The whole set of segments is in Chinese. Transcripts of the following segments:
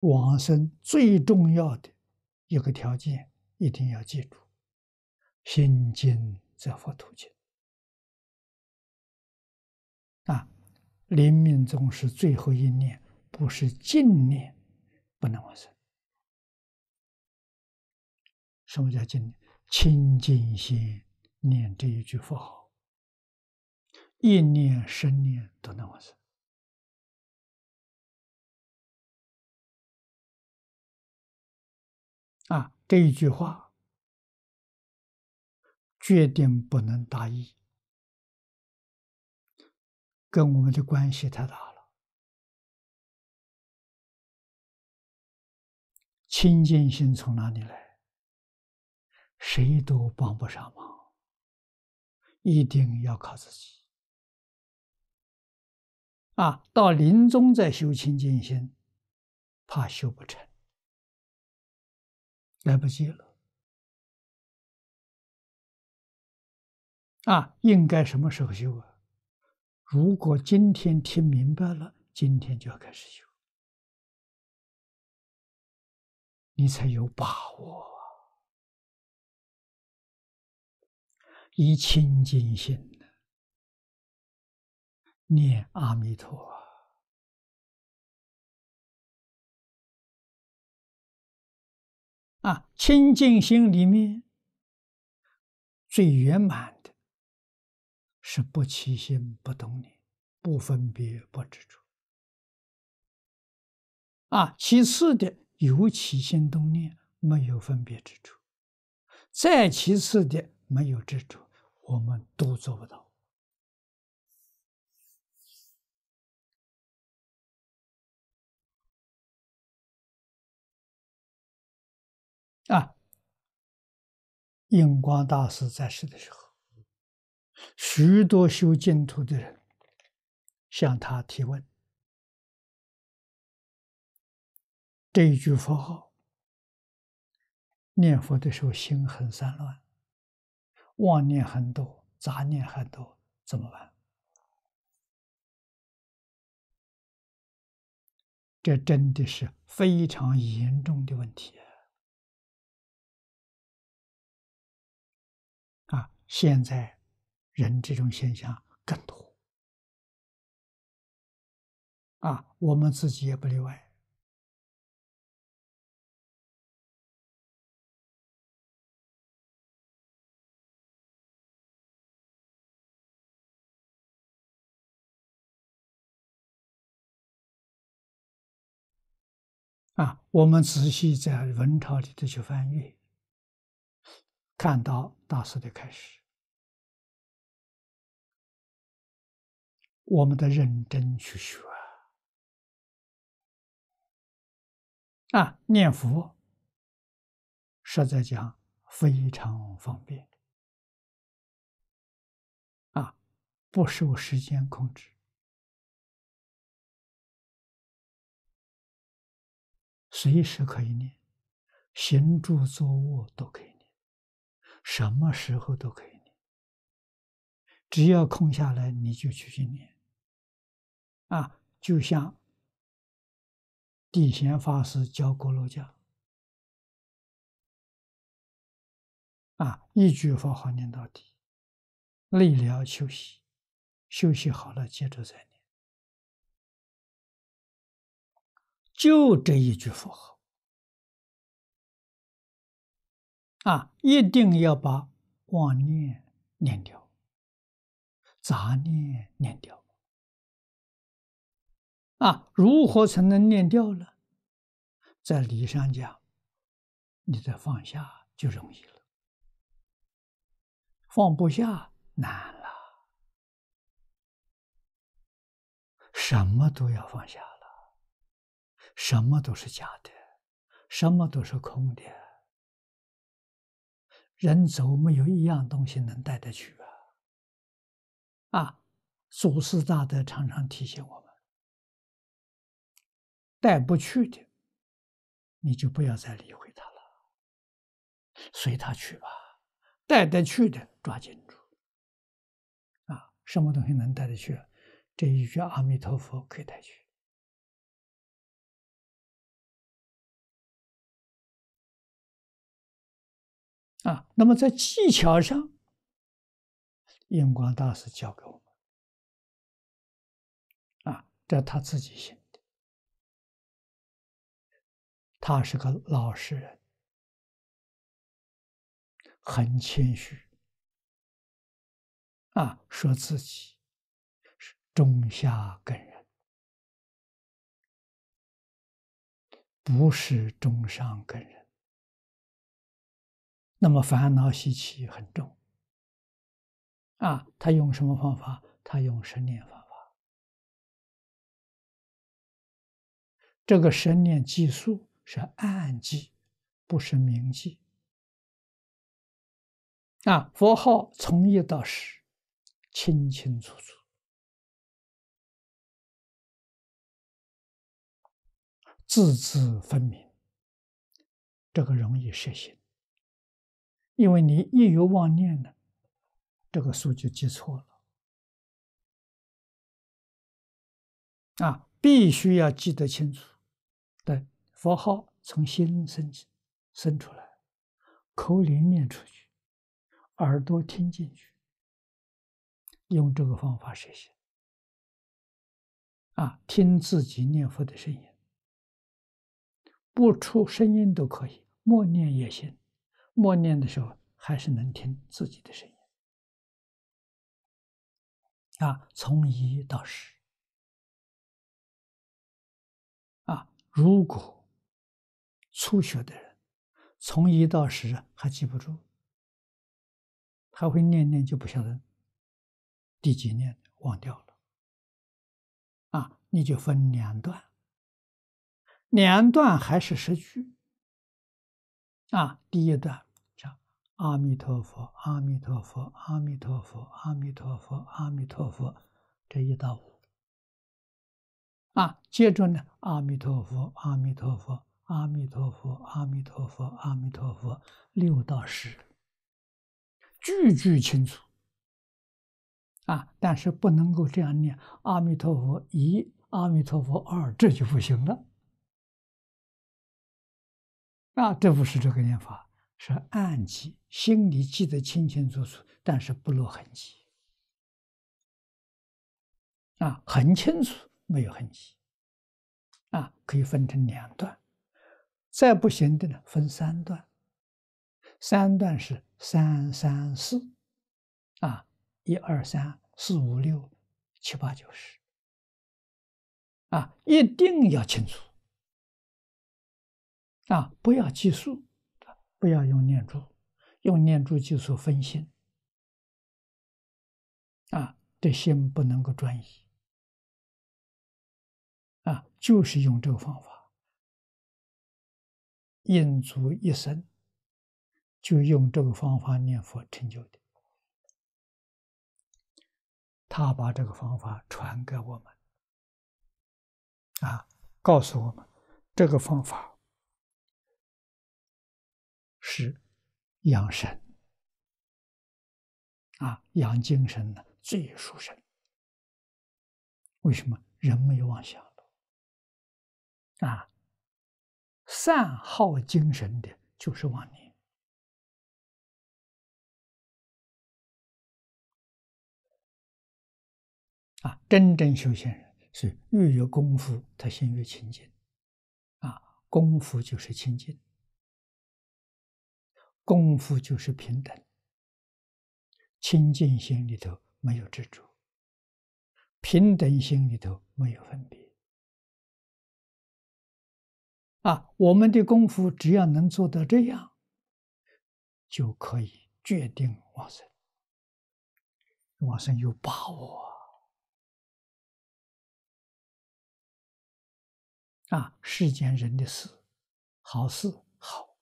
往生最重要的一个条件，一定要记住：心经则佛图经啊，临命终时最后一念不是净念，不能往生。什么叫净念？清净心念这一句佛号，一念、十念都能往生。这一句话，决定不能大意，跟我们的关系太大了。清净心从哪里来？谁都帮不上忙，一定要靠自己。啊，到临终再修清净心，怕修不成。来不及了！啊，应该什么时候修啊？如果今天听明白了，今天就要开始修，你才有把握。一清净心，念阿弥陀。佛。啊，清净心里面，最圆满的是不起心、不动念、不分别、不知足。啊，其次的有起心动念，没有分别执着；再其次的没有执着，我们都做不到。印光大师在世的时候，许多修净土的人向他提问：“这一句佛号，念佛的时候心很散乱，妄念很多，杂念很多，怎么办？”这真的是非常严重的问题。现在，人这种现象更多。啊，我们自己也不例外。啊，我们仔细在文抄里头去翻阅，看到大四的开始。我们得认真去学啊！念佛实在讲非常方便啊，不受时间控制，随时可以念，行住坐卧都可以念，什么时候都可以念，只要空下来你就去念。啊，就像地贤法师教过罗讲，啊，一句佛号念到底，累了休息，休息好了接着再念，就这一句佛号，啊，一定要把妄念念掉，杂念念掉。啊，如何才能念掉呢？在理上讲，你再放下就容易了。放不下难了，什么都要放下了，什么都是假的，什么都是空的。人走没有一样东西能带得去啊！啊，祖师大德常常提醒我。带不去的，你就不要再理会他了，随他去吧。带得去的，抓紧住。啊，什么东西能带得去？这一句阿弥陀佛可以带去。啊，那么在技巧上，眼光大师教给我们。啊，这他自己写。他是个老实人，很谦虚啊，说自己是中下根人，不是中上根人。那么烦恼习气很重啊，他用什么方法？他用神念方法。这个神念计数。是暗记，不是明记。啊，佛号从一到十，清清楚楚，字字分明。这个容易实现，因为你一有妄念呢，这个数就记错了。啊，必须要记得清楚，对。佛号从心生起，生出来，口里念出去，耳朵听进去。用这个方法学习。啊，听自己念佛的声音，不出声音都可以，默念也行。默念的时候还是能听自己的声音。啊，从一到十。啊，如果。初学的人，从一到十还记不住，还会念念就不晓得第几念忘掉了。啊，你就分两段，两段还是十句。啊，第一段像阿弥陀佛，阿弥陀佛，阿弥陀佛，阿弥陀佛，阿弥陀佛，这一到五。啊，接着呢，阿弥陀佛，阿弥陀佛。阿弥陀佛，阿弥陀佛，阿弥陀佛，六到十，句句清楚啊！但是不能够这样念，阿弥陀佛一，阿弥陀佛二，这就不行了。啊，这不是这个念法，是暗记，心里记得清清楚楚，但是不露痕迹啊，很清楚，没有痕迹啊，可以分成两段。再不行的呢，分三段，三段是三三四，啊，一二三四五六七八九十，啊，一定要清楚，啊，不要计数，不要用念珠，用念珠计数分心，啊，的心不能够转移，啊，就是用这个方法。印足一生就用这个方法念佛成就的，他把这个方法传给我们，啊，告诉我们这个方法是养神，啊，养精神的最殊胜。为什么人没有妄想啊？善好精神的，就是妄念啊！真正修行人是越有功夫，他心越清净啊！功夫就是清净，功夫就是平等。清净心里头没有执着，平等心里头没有分别。啊，我们的功夫只要能做到这样，就可以决定往生。往生有把握。啊，世间人的事，好事好，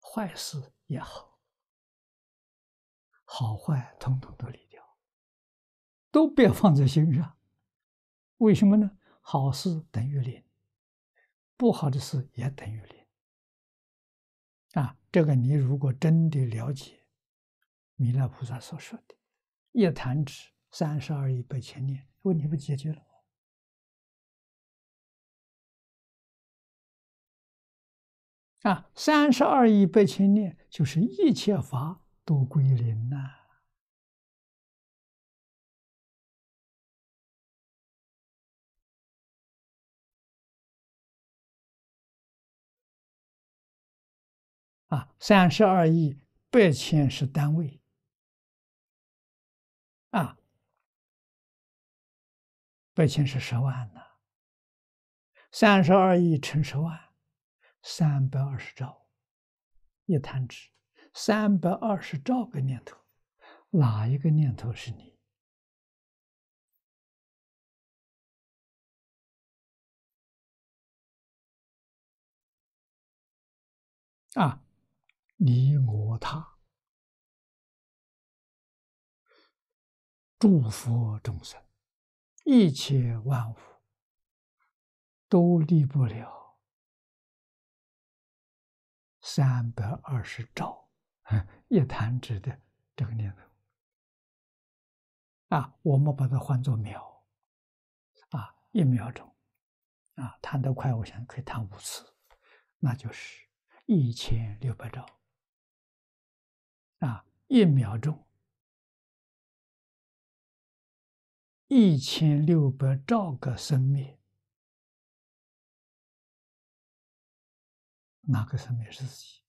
坏事也好，好坏统统都理掉，都不要放在心上。为什么呢？好事等于零。不好的事也等于零啊！这个你如果真的了解弥勒菩萨所说的“一弹指三十二亿百千年”，问题不解决了吗？啊，三十二亿百千年就是一切法都归零了。三十二亿，百千是单位，啊，百千是十万呢，三十二亿乘十万，三百二十兆，一弹指，三百二十兆个念头，哪一个念头是你？啊？你我他，祝福众生，一切万物都离不了三百二十兆一弹指的这个念头啊！我们把它换作秒啊，一秒钟啊，弹得快，我想可以弹五次，那就是一千六百兆。啊！一秒钟，一千六百兆个生灭，哪个生灭是自己？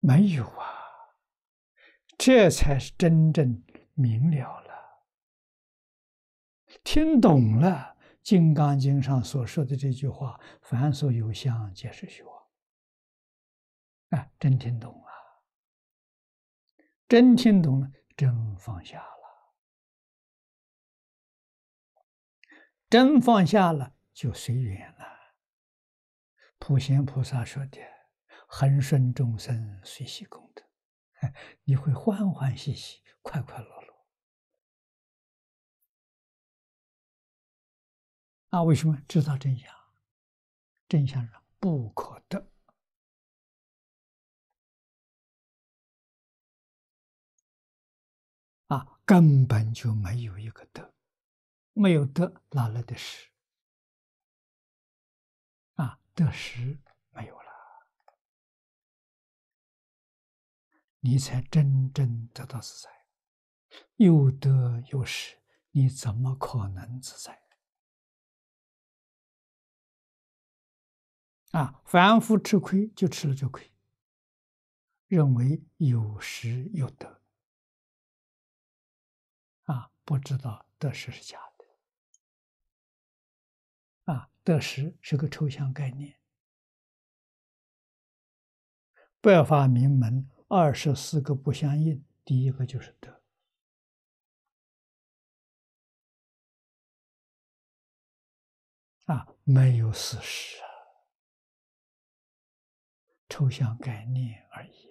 没有啊！这才是真正明了了，听懂了《金刚经》上所说的这句话：“凡所有相，皆是虚妄。”啊，真听懂了。真听懂了，真放下了，真放下了就随缘了。普贤菩萨说的：“恒顺众生，随喜功德。”你会欢欢喜喜，快快乐乐。啊，为什么？知道真相，真相上不可得。啊，根本就没有一个德，没有德哪来的失？啊，得失没有了，你才真正得到自在。有得有失，你怎么可能自在？啊，凡夫吃亏就吃了这亏，认为有失有得。不知道得失是假的啊，得失是个抽象概念。白法名门二十四个不相应，第一个就是得。啊，没有事实啊，抽象概念而已。